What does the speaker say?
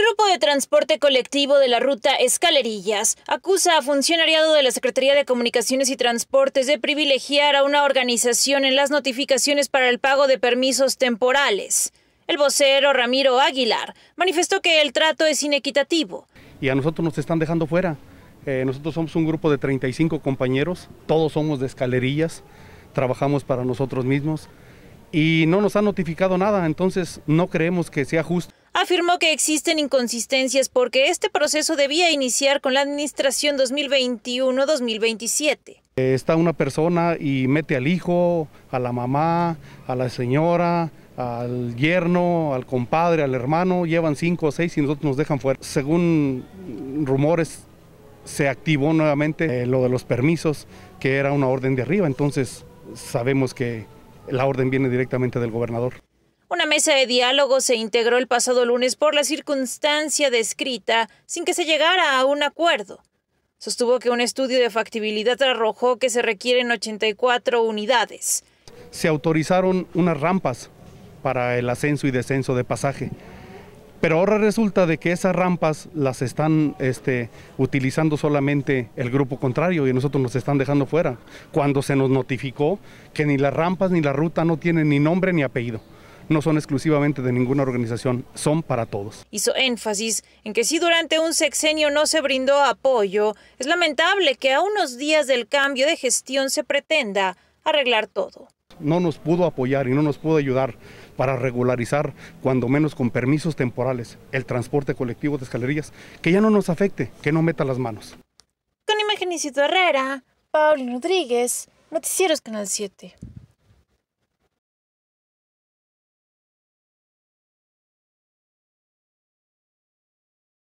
Grupo de Transporte Colectivo de la Ruta Escalerillas acusa a funcionariado de la Secretaría de Comunicaciones y Transportes de privilegiar a una organización en las notificaciones para el pago de permisos temporales. El vocero Ramiro Aguilar manifestó que el trato es inequitativo. Y a nosotros nos están dejando fuera. Eh, nosotros somos un grupo de 35 compañeros, todos somos de escalerillas, trabajamos para nosotros mismos y no nos han notificado nada, entonces no creemos que sea justo afirmó que existen inconsistencias porque este proceso debía iniciar con la administración 2021-2027. Está una persona y mete al hijo, a la mamá, a la señora, al yerno, al compadre, al hermano, llevan cinco o seis y nosotros nos dejan fuera. Según rumores, se activó nuevamente eh, lo de los permisos, que era una orden de arriba, entonces sabemos que la orden viene directamente del gobernador. Una mesa de diálogo se integró el pasado lunes por la circunstancia descrita sin que se llegara a un acuerdo. Sostuvo que un estudio de factibilidad arrojó que se requieren 84 unidades. Se autorizaron unas rampas para el ascenso y descenso de pasaje. Pero ahora resulta de que esas rampas las están este, utilizando solamente el grupo contrario y nosotros nos están dejando fuera, cuando se nos notificó que ni las rampas ni la ruta no tienen ni nombre ni apellido no son exclusivamente de ninguna organización, son para todos. Hizo énfasis en que si durante un sexenio no se brindó apoyo, es lamentable que a unos días del cambio de gestión se pretenda arreglar todo. No nos pudo apoyar y no nos pudo ayudar para regularizar, cuando menos con permisos temporales, el transporte colectivo de escalerías, que ya no nos afecte, que no meta las manos. Con Imagen Imagenicito Herrera, Pauli Rodríguez, Noticieros Canal 7.